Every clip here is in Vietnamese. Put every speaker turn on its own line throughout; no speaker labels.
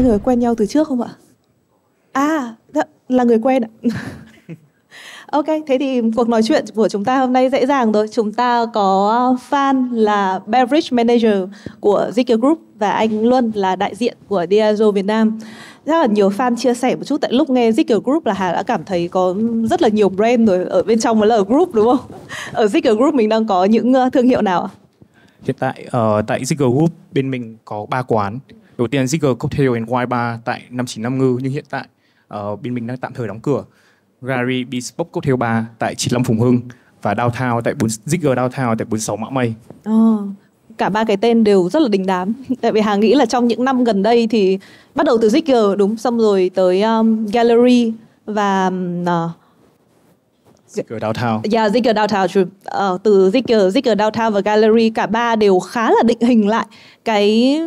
hai người quen nhau từ trước không ạ à đó, dạ, là người quen ạ Ok, thế thì cuộc nói chuyện của chúng ta hôm nay dễ dàng rồi. Chúng ta có Phan là Beverage Manager của ZK Group và anh Luân là đại diện của Diageo Việt Nam. Rất là nhiều fan chia sẻ một chút tại lúc nghe ZK Group là Hà đã cảm thấy có rất là nhiều brand rồi ở bên trong mới là ở group đúng không? Ở ZK Group mình đang có những ờ, thương hiệu nào ạ?
Hiện tại ở ờ, uh, tại ZK Group bên mình có ba quán. Đầu tiên Zigger Cocktail and Wine Bar tại 595 Ngư nhưng hiện tại uh, bên mình đang tạm thời đóng cửa. Gary Bespoke Cocktail Bar tại 95 Phùng Hưng và Downtown tại 4 Zigger Downtown tại 46 Mã Mây.
Oh cả ba cái tên đều rất là đình đám tại vì hà nghĩ là trong những năm gần đây thì bắt đầu từ Zigger đúng xong rồi tới um, gallery và uh,
Zigger Downtown. Yeah,
Zigger Downtown. Uh, từ Zigger, Zigger Downtown và Gallery cả ba đều khá là định hình lại cái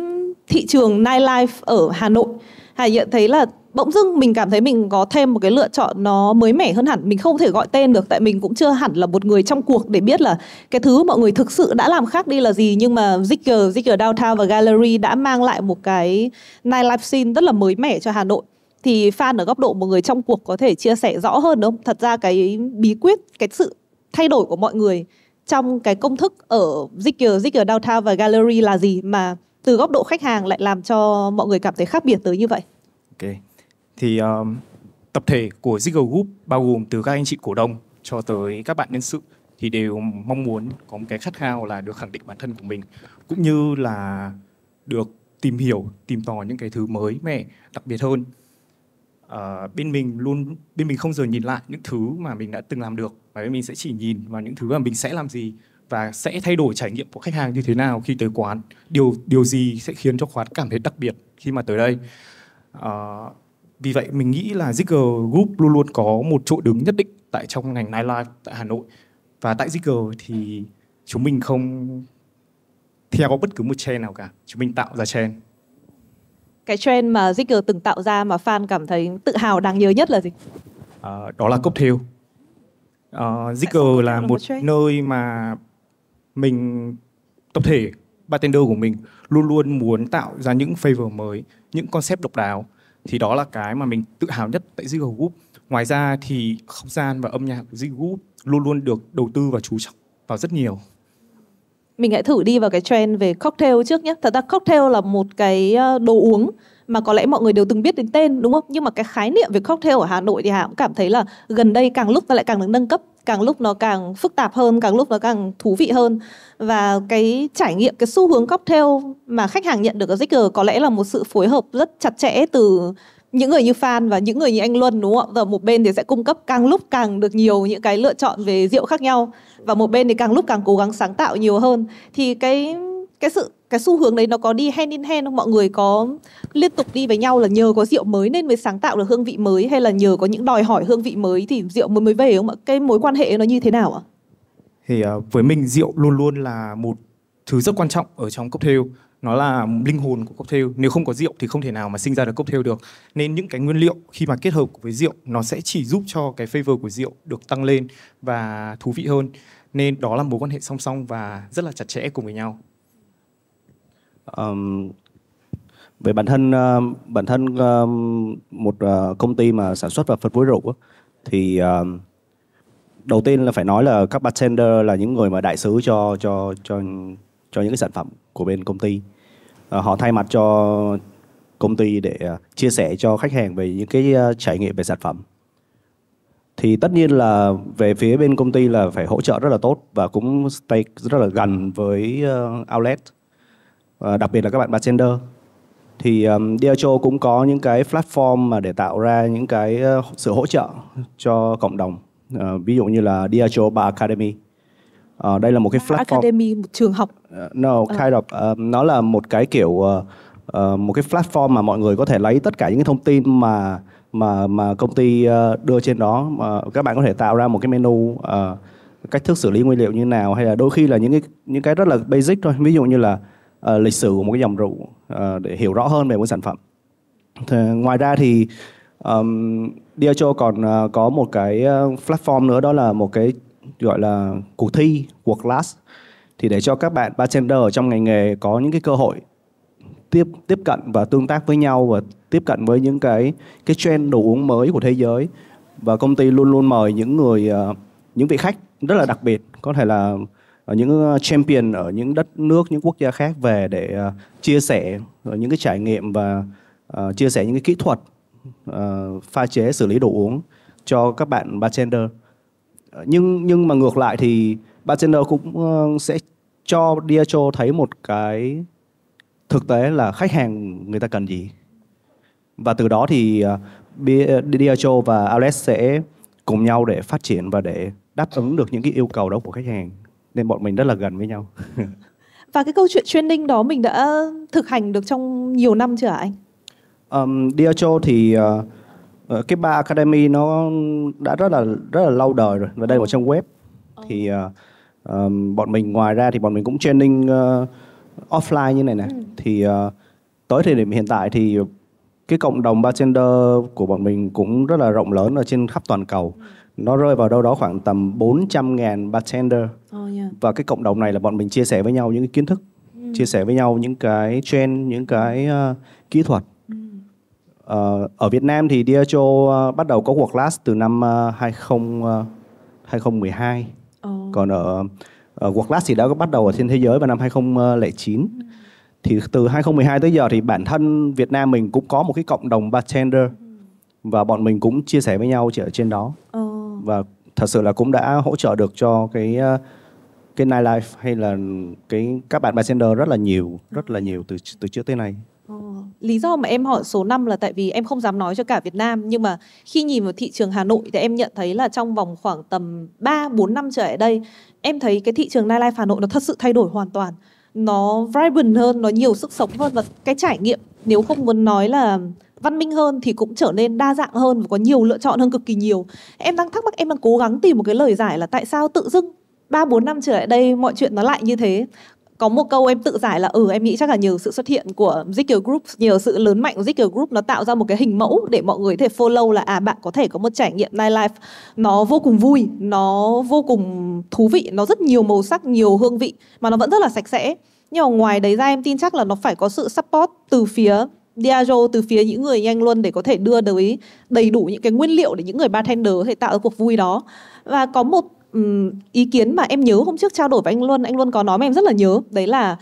thị trường nightlife ở Hà Nội. Hải nhận thấy là bỗng dưng mình cảm thấy mình có thêm một cái lựa chọn nó mới mẻ hơn hẳn mình không thể gọi tên được tại mình cũng chưa hẳn là một người trong cuộc để biết là cái thứ mọi người thực sự đã làm khác đi là gì nhưng mà Zigger, Zigger Downtown và Gallery đã mang lại một cái nightlife scene rất là mới mẻ cho Hà Nội thì fan ở góc độ một người trong cuộc có thể chia sẻ rõ hơn đúng không? Thật ra cái bí quyết, cái sự thay đổi của mọi người trong cái công thức ở Zikir, Zikir Downtown và Gallery là gì mà từ góc độ khách hàng lại làm cho mọi người cảm thấy khác biệt tới như vậy?
Ok, thì um, tập thể của Zikir Group bao gồm từ các anh chị cổ đông cho tới các bạn nhân sự thì đều mong muốn có một cái khát khao là được khẳng định bản thân của mình cũng như là được tìm hiểu, tìm tòi những cái thứ mới mẻ, đặc biệt hơn Ờ, bên mình luôn bên mình không giờ nhìn lại những thứ mà mình đã từng làm được và bên mình sẽ chỉ nhìn vào những thứ mà mình sẽ làm gì và sẽ thay đổi trải nghiệm của khách hàng như thế nào khi tới quán điều điều gì sẽ khiến cho quán cảm thấy đặc biệt khi mà tới đây uh, vì vậy mình nghĩ là Zigger Group luôn luôn có một chỗ đứng nhất định tại trong ngành nightlife tại Hà Nội và tại Zigger thì chúng mình không theo bất cứ một chain nào cả chúng mình tạo ra chain
cái trend mà Zigger từng tạo ra mà fan cảm thấy tự hào đáng nhớ nhất là gì?
À, đó là cốc thiêu. À, Zigger là một, một nơi mà mình tập thể bartender của mình luôn luôn muốn tạo ra những flavor mới, những concept độc đáo thì đó là cái mà mình tự hào nhất tại Ziggo Group. Ngoài ra thì không gian và âm nhạc của Ziggo Group luôn luôn được đầu tư và chú trọng vào rất nhiều
mình hãy thử đi vào cái trend về cocktail trước nhé. Thật ra cocktail là một cái ờ, đồ uống mà có lẽ mọi người đều từng biết đến tên đúng không? Nhưng mà cái khái niệm về cocktail ở Hà Nội thì Hà cũng cảm thấy là gần đây càng lúc nó lại càng được nâng cấp, càng lúc nó càng phức tạp hơn, càng lúc nó càng thú vị hơn. Và cái trải nghiệm, cái xu hướng cocktail mà khách hàng nhận được ở Zigger có lẽ là một sự phối hợp rất chặt chẽ từ những người như Phan và những người như anh Luân đúng không ạ? Và một bên thì sẽ cung cấp càng lúc càng được nhiều những cái lựa chọn về rượu khác nhau và một bên thì càng lúc càng cố gắng sáng tạo nhiều hơn. Thì cái cái sự cái xu hướng đấy nó có đi hand in hand không mọi người có liên tục đi với nhau là nhờ có rượu mới nên mới sáng tạo được hương vị mới hay là nhờ có những đòi hỏi hương vị mới thì rượu mới mới về không ạ? Cái mối quan hệ nó như thế nào ạ?
Thì à, với mình rượu luôn luôn là một thứ rất quan trọng ở trong cocktail nó là linh hồn của cocktail nếu không có rượu thì không thể nào mà sinh ra được cocktail được nên những cái nguyên liệu khi mà kết hợp với rượu nó sẽ chỉ giúp cho cái flavor của rượu được tăng lên và thú vị hơn nên đó là mối quan hệ song song và rất là chặt chẽ cùng với nhau
um, về bản thân uh, bản thân uh, một uh, công ty mà sản xuất và phân phối rượu thì uh, đầu tiên là phải nói là các bartender là những người mà đại sứ cho cho cho cho những cái sản phẩm của bên công ty à, họ thay mặt cho công ty để ờ, chia sẻ cho khách hàng về những cái ờ, trải nghiệm về sản phẩm thì tất nhiên là về phía bên công ty là phải hỗ trợ rất là tốt và cũng stay rất là gần với outlet à, đặc biệt là các bạn bartender thì um, DHO cũng có những cái platform mà để tạo ra những cái uh, sự hỗ trợ cho cộng đồng uh, ví dụ như là DHO Bar Academy uh, đây là một cái à, platform academy
một trường học uh,
no uh. of uh, nó là một cái kiểu uh, uh, một cái platform mà mọi người có thể lấy tất cả những cái thông tin mà mà mà công ty uh, đưa trên đó mà các bạn có thể tạo ra một cái menu uh, cách thức xử lý nguyên liệu như nào hay là đôi khi là những cái những cái rất là basic thôi ví dụ như là uh, lịch sử của một cái dòng rượu uh, để hiểu rõ hơn về một sản phẩm thì, ngoài ra thì um, DHO còn uh, có một cái platform nữa đó là một cái gọi là cuộc thi cuộc class thì để cho các bạn bartender ở trong ngành nghề có những cái cơ hội tiếp tiếp cận và tương tác với nhau và tiếp cận với những cái cái trend đồ uống mới của thế giới và công ty luôn luôn mời những người ờ, những vị khách rất là đặc biệt có thể là những ờ, champion ở những đất nước những quốc gia khác về để ờ, chia sẻ những cái trải nghiệm và chia sẻ những cái kỹ thuật pha chế xử lý đồ uống cho các bạn bartender nhưng nhưng mà ngược lại thì bartender cũng ờ, sẽ cho Diacho thấy một cái thực tế là khách hàng người ta cần gì và từ đó thì ờ, ờ, Diacho và Alex sẽ cùng nhau để phát triển và để đáp ứng được những cái yêu cầu đó của khách hàng nên bọn mình rất là gần với nhau
và cái câu chuyện training đó mình đã thực hành được trong nhiều năm chưa ạ anh?
Um, DHO thì uh, Ờ, cái ba academy nó đã rất là rất là lâu đời rồi và đây là trong web ờ. thì uh, um, bọn mình ngoài ra thì bọn mình cũng training uh, offline như này này ừ. thì uh, tới thời điểm hiện tại thì cái cộng đồng bartender của bọn mình cũng rất là rộng lớn ở trên khắp toàn cầu ừ. nó rơi vào đâu đó khoảng tầm 400 ngàn bartender oh, yeah. và cái cộng đồng này là bọn mình chia sẻ với nhau những cái kiến thức ừ. chia sẻ với nhau những cái trend những cái uh, kỹ thuật Ờ, ở Việt Nam thì DHO ờ, bắt đầu có cuộc Class từ năm 20 2012. Oh. Còn ở, ờ, cuộc Class thì đã có bắt đầu ở trên thế giới vào năm 2009. Ừ. Thì từ 2012 tới giờ thì bản thân Việt Nam mình cũng có một cái cộng đồng bartender ừ. và bọn mình cũng chia sẻ với nhau chỉ ở trên đó. Oh. Và thật sự là cũng đã hỗ trợ được cho cái cái nightlife hay là cái các bạn bartender rất là nhiều, rất ừ. là nhiều từ từ trước tới nay
lý do mà em hỏi số 5 là tại vì em không dám nói cho cả Việt Nam nhưng mà khi nhìn vào thị trường Hà Nội thì em nhận thấy là trong vòng khoảng tầm 3 4 năm trở lại đây, em thấy cái thị trường nightlife Hà Nội nó thật sự thay đổi hoàn toàn. Nó vibrant hơn, nó nhiều sức sống hơn và cái trải nghiệm nếu không muốn nói là văn minh hơn thì cũng trở nên đa dạng hơn và có nhiều lựa chọn hơn cực kỳ nhiều. Em đang thắc mắc em đang cố gắng tìm một cái lời giải là tại sao tự dưng ba bốn năm trở lại đây mọi chuyện nó lại như thế có một câu em tự giải là ừ em nghĩ chắc là nhiều sự xuất hiện của Zikir Group, nhiều sự lớn mạnh của Zikir Group nó tạo ra một cái hình mẫu để mọi người có thể follow là à bạn có thể có một trải nghiệm nightlife nó vô cùng vui, nó vô cùng thú vị, nó rất nhiều màu sắc, nhiều hương vị mà nó vẫn rất là sạch sẽ. Nhưng mà ngoài đấy ra em tin chắc là nó phải có sự support từ phía Diageo từ phía những người nhanh luôn để có thể đưa tới đầy đủ những cái nguyên liệu để những người bartender có thể tạo ra cuộc vui đó. Và có một um, ý kiến mà em nhớ hôm trước trao đổi với anh luôn, anh luôn có nói mà em rất là nhớ đấy là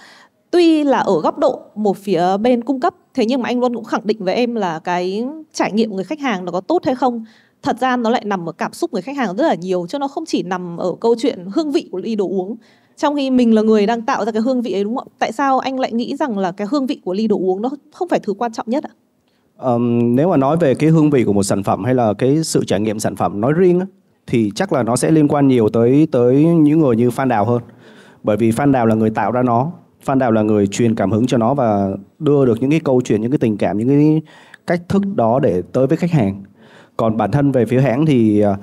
tuy là ở góc độ một phía bên cung cấp thế nhưng mà anh luôn cũng khẳng định với em là cái trải nghiệm người khách hàng nó có tốt hay không thật ra nó lại nằm ở cảm xúc người khách hàng rất là nhiều cho nó không chỉ nằm ở câu chuyện hương vị của ly đồ uống trong khi mình là người đang tạo ra cái hương vị ấy đúng không tại sao anh lại nghĩ rằng là cái hương vị của ly đồ uống nó không phải thứ quan trọng nhất ạ
à? um, nếu mà nói về cái hương vị của một sản phẩm hay là cái sự trải nghiệm sản phẩm nói riêng á thì chắc là nó sẽ liên quan nhiều tới tới những người như Phan Đào hơn. Bởi vì Phan Đào là người tạo ra nó, Phan Đào là người truyền cảm hứng cho nó và đưa được những cái câu chuyện, những cái tình cảm, những cái cách thức đó để tới với khách hàng. Còn bản thân về phía hãng thì à,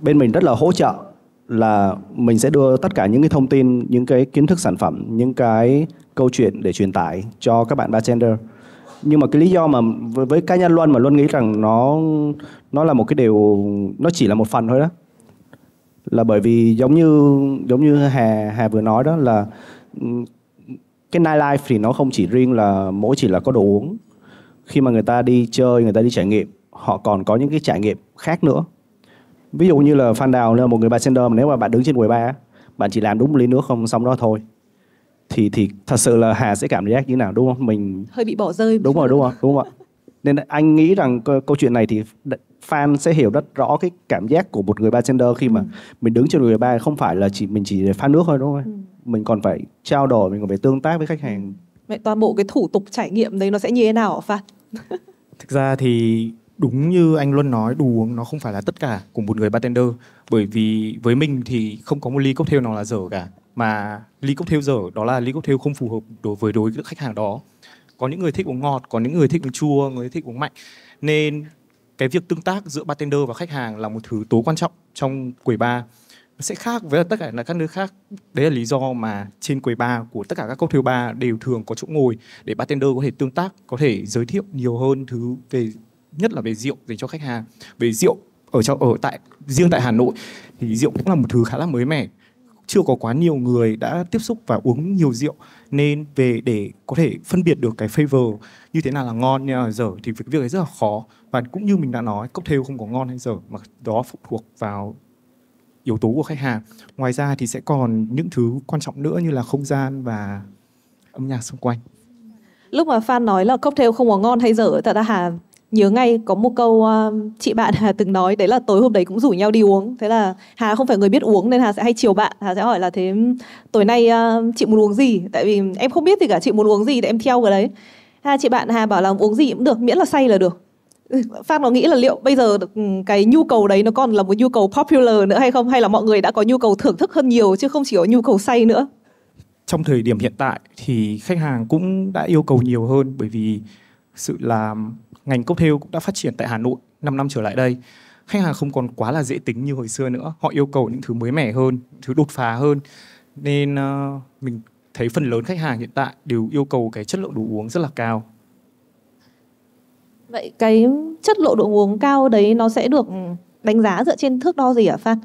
bên mình rất là hỗ trợ là mình sẽ đưa tất cả những cái thông tin, những cái kiến thức sản phẩm, những cái câu chuyện để truyền tải cho các bạn bartender nhưng mà cái lý do mà với, với cá nhân luân mà luân nghĩ rằng nó nó là một cái điều nó chỉ là một phần thôi đó là bởi vì giống như giống như hà hà vừa nói đó là cái nightlife thì nó không chỉ riêng là mỗi chỉ là có đồ uống khi mà người ta đi chơi người ta đi trải nghiệm họ còn có những cái trải nghiệm khác nữa ví dụ như là phan đào là một người bartender mà nếu mà bạn đứng trên quầy bar bạn chỉ làm đúng một ly nước không xong đó thôi thì thì thật sự là Hà sẽ cảm giác như nào đúng không? Mình hơi
bị bỏ rơi. Đúng rồi, đúng
không? Đúng không Nên anh nghĩ rằng câu chuyện này thì fan sẽ hiểu rất rõ cái cảm giác của một người bartender khi mà ừ. mình đứng trên người bar không phải là chỉ mình chỉ để pha nước thôi đúng không? Ừ. Mình còn phải trao đổi, mình còn phải tương tác với khách hàng. Ừ.
Vậy toàn bộ cái thủ tục trải nghiệm đấy nó sẽ như thế nào hả Phan?
Thực ra thì đúng
như anh Luân nói đồ uống nó không phải là tất cả của một người bartender bởi vì với mình thì không có một ly cocktail nào là dở cả mà ly cốc theo dở đó là ly cốc theo không phù hợp đối với đối với khách hàng đó có những người thích uống ngọt có những người thích uống chua người thích uống mạnh nên cái việc tương tác giữa bartender và khách hàng là một thứ tố quan trọng trong quầy bar sẽ khác với tất cả là các nơi khác đấy là lý do mà trên quầy bar của tất cả các cocktail bar đều thường có chỗ ngồi để bartender có thể tương tác có thể giới thiệu nhiều hơn thứ về nhất là về rượu dành cho khách hàng về rượu ở trong ở tại riêng tại Hà Nội thì rượu cũng là một thứ khá là mới mẻ chưa có quá nhiều người đã tiếp xúc và uống nhiều rượu nên về để có thể phân biệt được cái flavor như thế nào là ngon như là dở thì việc việc ấy rất là khó và cũng như mình đã nói cocktail không có ngon hay dở mà đó phụ thuộc vào yếu tố của khách hàng ngoài ra thì sẽ còn những thứ quan trọng nữa như là không gian và âm nhạc xung quanh
lúc mà fan nói là cocktail không có ngon hay dở thật ra hà nhớ ngay có một câu ờ, chị bạn Hà từng nói đấy là tối hôm đấy cũng rủ nhau đi uống thế là Hà không phải người biết uống nên Hà sẽ hay chiều bạn Hà sẽ hỏi là thế tối nay ờ, chị muốn uống gì tại vì em không biết thì cả chị muốn uống gì thì em theo cái đấy Hà chị bạn Hà bảo là uống gì cũng được miễn là say là được Phan nó nghĩ là liệu bây giờ ừ, cái nhu cầu đấy nó còn là một nhu cầu popular nữa hay không hay là mọi người đã có nhu cầu thưởng thức hơn nhiều chứ không chỉ có nhu cầu say nữa
trong thời điểm hiện tại thì khách hàng cũng đã yêu cầu nhiều hơn bởi vì sự làm ngành cốc thêu cũng đã phát triển tại Hà Nội 5 năm trở lại đây. Khách hàng không còn quá là dễ tính như hồi xưa nữa, họ yêu cầu những thứ mới mẻ hơn, thứ đột phá hơn. Nên uh, mình thấy phần lớn khách hàng hiện tại đều yêu cầu cái chất lượng đồ uống rất là cao.
Vậy cái chất lượng đồ uống cao đấy nó sẽ được đánh giá dựa trên thước đo gì ạ Phan?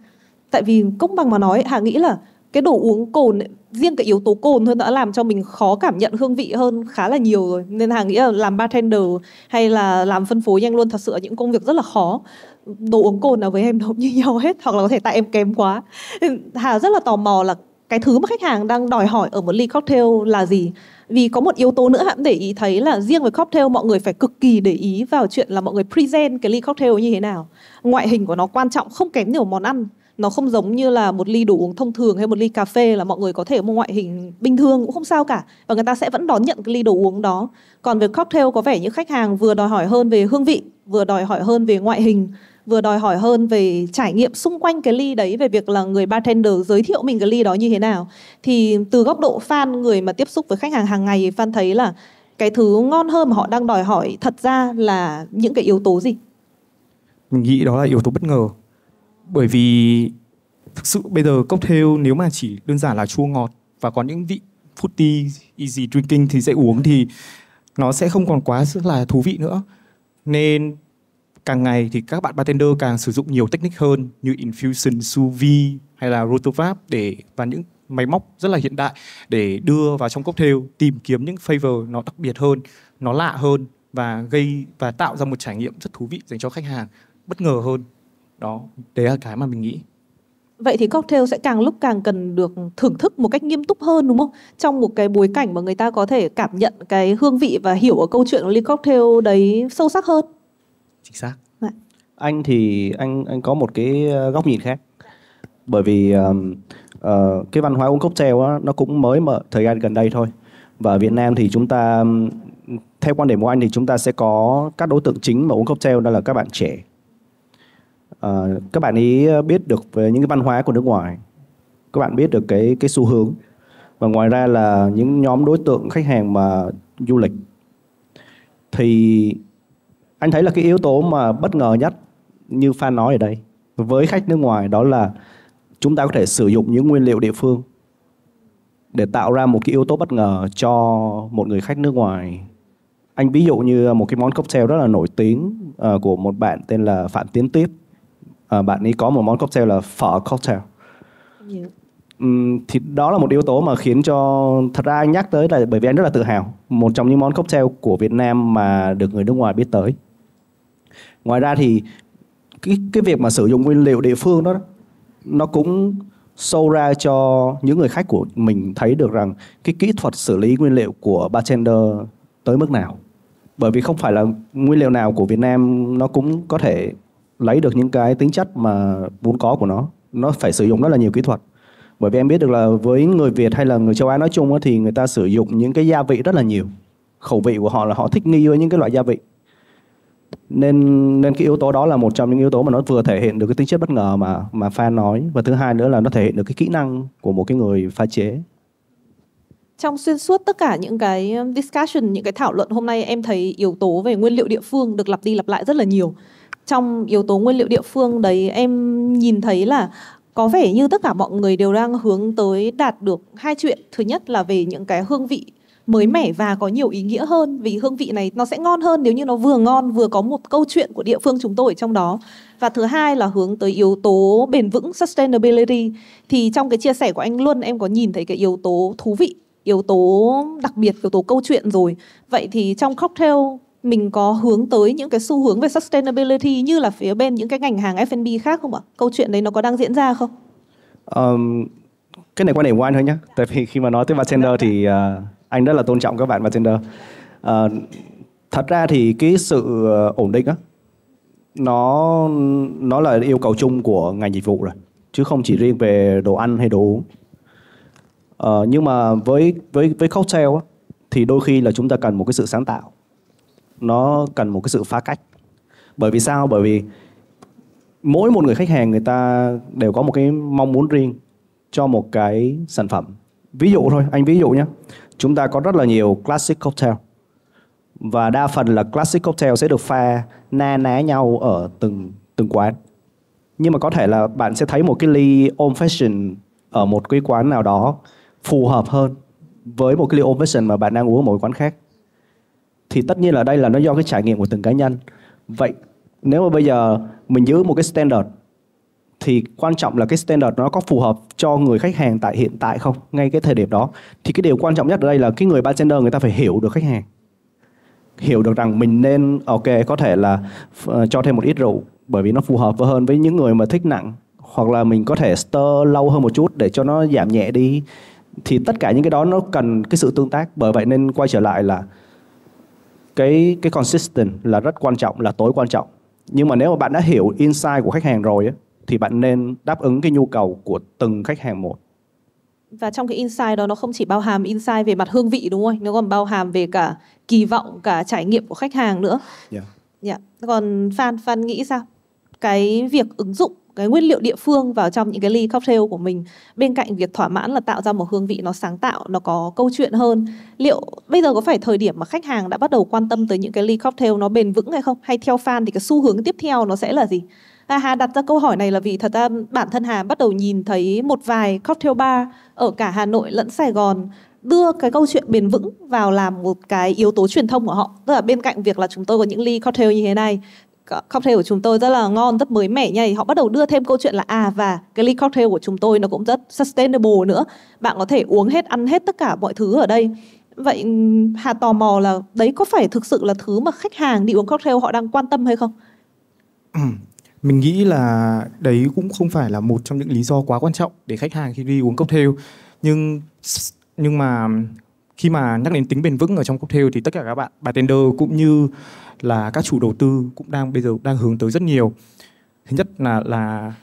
Tại vì công bằng mà nói, Hà nghĩ là cái đồ uống cồn riêng cái yếu tố cồn thôi đã làm cho mình khó cảm nhận hương vị hơn khá là nhiều rồi nên hàng nghĩ là làm bartender hay là làm phân phối nhanh luôn thật sự là những công việc rất là khó đồ uống cồn là với em nó như nhau hết hoặc là có thể tại em kém quá hà rất là tò mò là cái thứ mà khách hàng đang đòi hỏi ở một ly cocktail là gì vì có một yếu tố nữa hãm để ý thấy là riêng với cocktail mọi người phải cực kỳ để ý vào chuyện là mọi người present cái ly cocktail như thế nào ngoại hình của nó quan trọng không kém nhiều món ăn nó không giống như là một ly đồ uống thông thường hay một ly cà phê là mọi người có thể một ngoại hình bình thường cũng không sao cả và người ta sẽ vẫn đón nhận cái ly đồ uống đó còn về cocktail có vẻ như khách hàng vừa đòi hỏi hơn về hương vị vừa đòi hỏi hơn về ngoại hình vừa đòi hỏi hơn về trải nghiệm xung quanh cái ly đấy về việc là người bartender giới thiệu mình cái ly đó như thế nào thì từ góc độ fan người mà tiếp xúc với khách hàng hàng ngày fan thấy là cái thứ ngon hơn mà họ đang đòi hỏi thật ra là những cái yếu tố gì
mình nghĩ đó là yếu tố bất ngờ bởi vì thực sự bây giờ cocktail nếu mà chỉ đơn giản là chua ngọt và có những vị fruity easy drinking thì sẽ uống thì nó sẽ không còn quá rất là thú vị nữa nên càng ngày thì các bạn bartender càng sử dụng nhiều technique hơn như infusion, sous vide hay là rotovap để và những máy móc rất là hiện đại để đưa vào trong cocktail tìm kiếm những flavor nó đặc biệt hơn, nó lạ hơn và gây và tạo ra một trải nghiệm rất thú vị dành cho khách hàng bất ngờ hơn đó đấy là cái mà mình nghĩ
Vậy thì cocktail sẽ càng lúc càng cần được thưởng thức một cách nghiêm túc hơn đúng không? Trong một cái bối cảnh mà người ta có thể cảm nhận cái hương vị và hiểu ở câu chuyện ly cocktail đấy sâu sắc hơn. Chính xác. À.
Anh thì anh anh có một cái ờ, góc nhìn khác. Bởi vì um, uh, cái văn hóa uống cocktail á nó cũng mới mở thời gian gần đây thôi. Và ở Việt Nam thì chúng ta theo quan điểm của anh thì chúng ta sẽ có các đối tượng chính mà uống cocktail đó là các bạn trẻ à, các bạn ý ờ, biết được về những cái văn hóa của nước ngoài các bạn biết được cái cái xu hướng và ngoài ra là những nhóm đối tượng khách hàng mà du lịch thì anh thấy là cái yếu tố mà bất ngờ nhất như Phan nói ở đây với khách nước ngoài đó là chúng ta có thể sử dụng những nguyên liệu địa phương để tạo ra một cái yếu tố bất ngờ cho một người khách nước ngoài anh ví dụ như một cái món cocktail rất là nổi tiếng ờ, của một bạn tên là phạm tiến tiếp Ờ, bạn ấy có một món cocktail là phở cocktail thì đó là một yếu tố mà khiến cho thật ra anh nhắc tới là bởi vì anh rất là tự hào một trong những món cocktail của Việt Nam mà được người nước ngoài biết tới ngoài ra thì cái cái việc mà sử dụng nguyên liệu địa phương đó nó cũng sâu ra cho những người khách của mình thấy được rằng cái kỹ thuật xử lý nguyên liệu của bartender tới mức nào bởi vì không phải là nguyên liệu nào của Việt Nam nó cũng có thể lấy được những cái tính chất mà vốn có của nó nó phải sử dụng rất là nhiều kỹ thuật bởi vì em biết được là với người Việt hay là người châu Á nói chung thì người ta sử dụng những cái gia vị rất là nhiều khẩu vị của họ là họ thích nghi với những cái loại gia vị nên nên cái yếu tố đó là một trong những yếu tố mà nó vừa thể hiện được cái tính chất bất ngờ mà mà fan nói và thứ hai nữa là nó thể hiện được cái kỹ năng của một cái người pha chế
trong xuyên suốt tất cả những cái um, discussion những cái thảo luận hôm nay em thấy yếu tố về nguyên liệu địa phương được lặp đi lặp lại rất là nhiều trong yếu tố nguyên liệu địa phương đấy em nhìn thấy là có vẻ như tất cả mọi người đều đang hướng tới đạt được hai chuyện thứ nhất là về những cái hương vị mới mẻ ừ. và có nhiều ý nghĩa hơn vì hương vị này nó sẽ ngon hơn nếu như nó vừa ngon vừa có một câu chuyện của địa phương chúng tôi ở trong đó và thứ hai là hướng tới yếu tố bền vững sustainability thì trong cái chia sẻ của anh Luân em có nhìn thấy cái yếu tố thú vị yếu tố đặc biệt yếu tố câu chuyện rồi vậy thì trong cocktail mình có hướng tới những cái xu hướng về sustainability như là phía bên những cái ngành hàng F&B khác không ạ? Câu chuyện đấy nó có đang diễn ra không?
Um, cái này quan điểm của anh thôi nhé. Tại vì khi mà nói tới bartender thì uh, anh rất là tôn trọng các bạn bartender. Uh, thật ra thì cái sự ờ, ổn định á, nó nó là yêu cầu chung của ngành dịch vụ rồi, chứ không chỉ riêng về đồ ăn hay đồ uống. Uh, nhưng mà với với với cocktail á, thì đôi khi là chúng ta cần một cái sự sáng tạo nó cần một cái sự phá cách bởi vì sao bởi vì mỗi một người khách hàng người ta đều có một cái mong muốn riêng cho một cái sản phẩm ví dụ thôi anh ví dụ nhé chúng ta có rất là nhiều classic cocktail và đa phần là classic cocktail sẽ được pha na ná nhau ở từng từng quán nhưng mà có thể là bạn sẽ thấy một cái ly old fashion ở một cái quán nào đó phù hợp hơn với một cái ly old fashion mà bạn đang uống ở một quán khác thì tất nhiên là đây là nó do cái trải nghiệm của từng cá nhân vậy nếu mà bây giờ mình giữ một cái standard thì quan trọng là cái standard nó có phù hợp cho người khách hàng tại hiện tại không ngay cái thời điểm đó thì cái điều quan trọng nhất ở đây là cái người bartender người ta phải hiểu được khách hàng hiểu được rằng mình nên ok có thể là uh, cho thêm một ít rượu bởi vì nó phù hợp hơn với những người mà thích nặng hoặc là mình có thể stir lâu hơn một chút để cho nó giảm nhẹ đi thì tất cả những cái đó nó cần cái sự tương tác bởi vậy nên quay trở lại là cái cái consistent là rất quan trọng là tối quan trọng nhưng mà nếu mà bạn đã hiểu insight của khách hàng rồi ấy, thì bạn nên đáp ứng cái nhu cầu của từng khách hàng một
và trong cái insight đó nó không chỉ bao hàm insight về mặt hương vị đúng không? Nó còn bao hàm về cả kỳ vọng, cả trải nghiệm của khách hàng nữa. Yeah. Dạ. Yeah. Dạ. Còn Phan, Phan nghĩ sao? Cái việc ứng dụng cái nguyên liệu địa phương vào trong những cái ly cocktail của mình bên cạnh việc thỏa mãn là tạo ra một hương vị nó sáng tạo nó có câu chuyện hơn liệu bây giờ có phải thời điểm mà khách hàng đã bắt đầu quan tâm tới những cái ly cocktail nó bền vững hay không hay theo fan thì cái xu hướng tiếp theo nó sẽ là gì À, Hà đặt ra câu hỏi này là vì thật ra bản thân Hà bắt đầu nhìn thấy một vài cocktail bar ở cả Hà Nội lẫn Sài Gòn đưa cái câu chuyện bền vững vào làm một cái yếu tố truyền thông của họ tức là bên cạnh việc là chúng tôi có những ly cocktail như thế này cocktail của chúng tôi rất là ngon rất mới mẻ nha họ bắt đầu đưa thêm câu chuyện là à và cái ly cocktail của chúng tôi nó cũng rất sustainable nữa bạn có thể uống hết ăn hết tất cả mọi thứ ở đây vậy ừ, hà tò mò là đấy có phải thực sự là thứ mà khách hàng đi uống cocktail họ đang quan tâm hay không
mình nghĩ là đấy cũng không phải là một trong những lý do quá quan trọng để khách hàng khi đi uống cocktail nhưng nhưng mà khi mà nhắc đến tính bền vững ở trong cocktail thì tất cả các bạn bartender cũng như là các chủ đầu tư cũng đang bây giờ đang hướng tới rất nhiều thứ nhất là là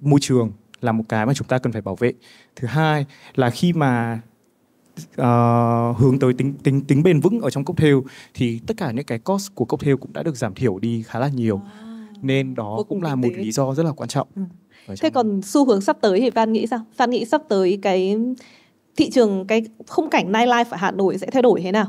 môi trường là một cái mà chúng ta cần phải bảo vệ thứ hai là khi mà uh, hướng tới tính tính tính bền vững ở trong cocktail thì tất cả những cái cost của cocktail cũng đã được giảm thiểu đi khá là nhiều nên đó cũng là một lý do rất là quan trọng ừ.
thế còn xu hướng sắp tới thì Phan nghĩ sao Phan nghĩ sắp tới cái thị trường cái khung cảnh nightlife ở Hà Nội sẽ thay đổi thế nào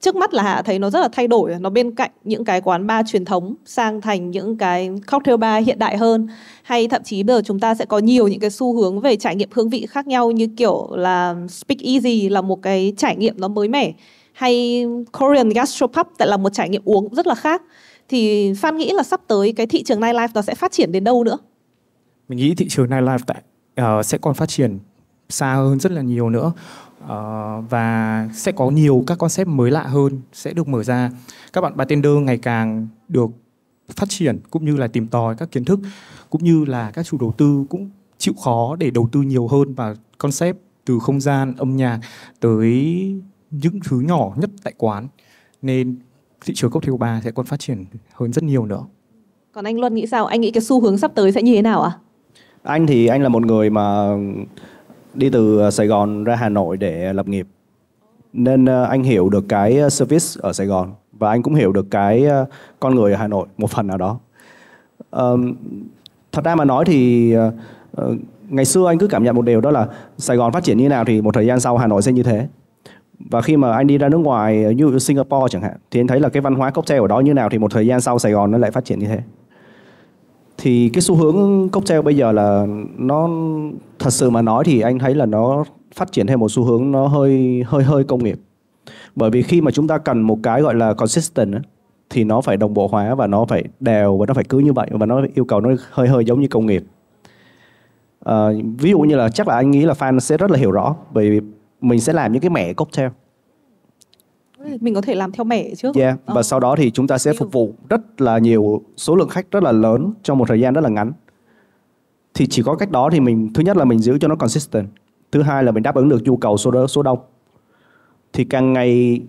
trước mắt là Hà thấy nó rất là thay đổi nó bên cạnh những cái quán bar truyền thống sang thành những cái cocktail bar hiện đại hơn hay thậm chí bây giờ chúng ta sẽ có nhiều những cái xu hướng về trải nghiệm hương vị khác nhau như kiểu là speak easy là một cái trải nghiệm nó mới mẻ hay Korean gastropub tại là một trải nghiệm uống rất là khác thì Phan nghĩ là sắp tới cái thị trường nightlife nó sẽ phát triển đến đâu nữa?
Mình nghĩ thị trường nightlife tại uh, sẽ còn phát triển xa hơn rất là nhiều nữa uh, và sẽ có nhiều các concept mới lạ hơn sẽ được mở ra các bạn bartender ngày càng được phát triển cũng như là tìm tòi các kiến thức cũng như là các chủ đầu tư cũng chịu khó để đầu tư nhiều hơn vào concept từ không gian âm nhạc tới những thứ nhỏ nhất tại quán nên thị trường cocktail bar sẽ còn phát triển hơn rất nhiều nữa
còn anh Luân nghĩ sao anh nghĩ cái xu hướng sắp tới sẽ như thế nào ạ à?
anh thì anh là một người mà đi từ ờ, Sài Gòn ra Hà Nội để ờ, lập nghiệp nên ờ, anh hiểu được cái service ở Sài Gòn và anh cũng hiểu được cái con người ở Hà Nội một phần nào đó. thật ra mà nói thì ngày xưa anh cứ cảm nhận một điều đó là Sài Gòn phát triển như nào thì một thời gian sau Hà Nội sẽ như thế. Và khi mà anh đi ra nước ngoài như Singapore chẳng hạn thì anh thấy là cái văn hóa cocktail ở đó như nào thì một thời gian sau Sài Gòn nó lại phát triển như thế thì cái xu hướng cocktail bây giờ là nó thật sự mà nói thì anh thấy là nó phát triển theo một xu hướng nó hơi hơi hơi công nghiệp bởi vì khi mà chúng ta cần một cái gọi là consistent thì nó phải đồng bộ hóa và nó phải đều và nó phải cứ như vậy và nó yêu cầu nó hơi hơi giống như công nghiệp à, ví dụ như là chắc là anh nghĩ là fan sẽ rất là hiểu rõ bởi vì mình sẽ làm những cái mẻ cocktail
mình có thể làm theo mẻ trước yeah. và
oh. sau đó thì chúng ta sẽ phục vụ rất là nhiều số lượng khách rất là lớn trong một thời gian rất là ngắn thì chỉ có cách đó thì mình thứ nhất là mình giữ cho nó consistent thứ hai là mình đáp ứng được nhu cầu số đó, số đông thì càng ngày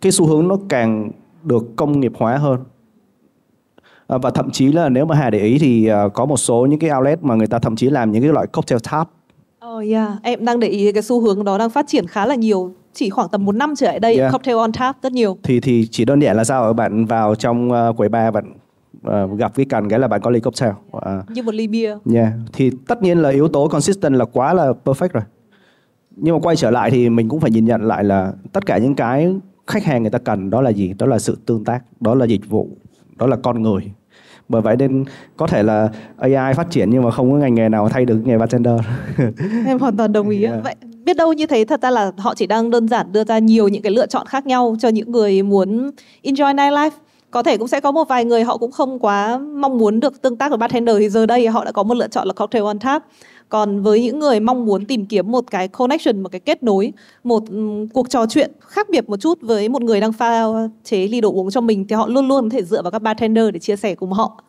cái xu hướng nó càng được công nghiệp hóa hơn à, và thậm chí là nếu mà Hà để ý thì uh, có một số những cái outlet mà người ta thậm chí làm những cái loại cocktail tap.
Oh yeah, em đang để ý cái xu hướng đó đang phát triển khá là nhiều chỉ khoảng tầm một năm trở lại đây yeah. cocktail on tap rất nhiều
thì thì chỉ đơn giản là sao bạn vào trong uh, quầy bar bạn uh, gặp cái cần cái là bạn có ly cocktail uh,
như một ly bia
yeah. thì tất nhiên là yếu tố consistent là quá là perfect rồi nhưng mà quay trở lại thì mình cũng phải nhìn nhận lại là tất cả những cái khách hàng người ta cần đó là gì đó là sự tương tác đó là dịch vụ đó là con người bởi vậy nên có thể là AI phát triển nhưng mà không có ngành nghề nào thay được nghề bartender
em hoàn toàn đồng ý yeah. vậy biết đâu như thế thật ra là họ chỉ đang đơn giản đưa ra nhiều những cái lựa chọn khác nhau cho những người muốn enjoy nightlife có thể cũng sẽ có một vài người họ cũng không quá mong muốn được tương tác với bartender thì giờ đây họ đã có một lựa chọn là cocktail on tap còn với những người mong muốn tìm kiếm một cái connection một cái kết nối một cuộc trò chuyện khác biệt một chút với một người đang pha chế ly đồ uống cho mình thì họ luôn luôn có thể dựa vào các bartender để chia sẻ cùng họ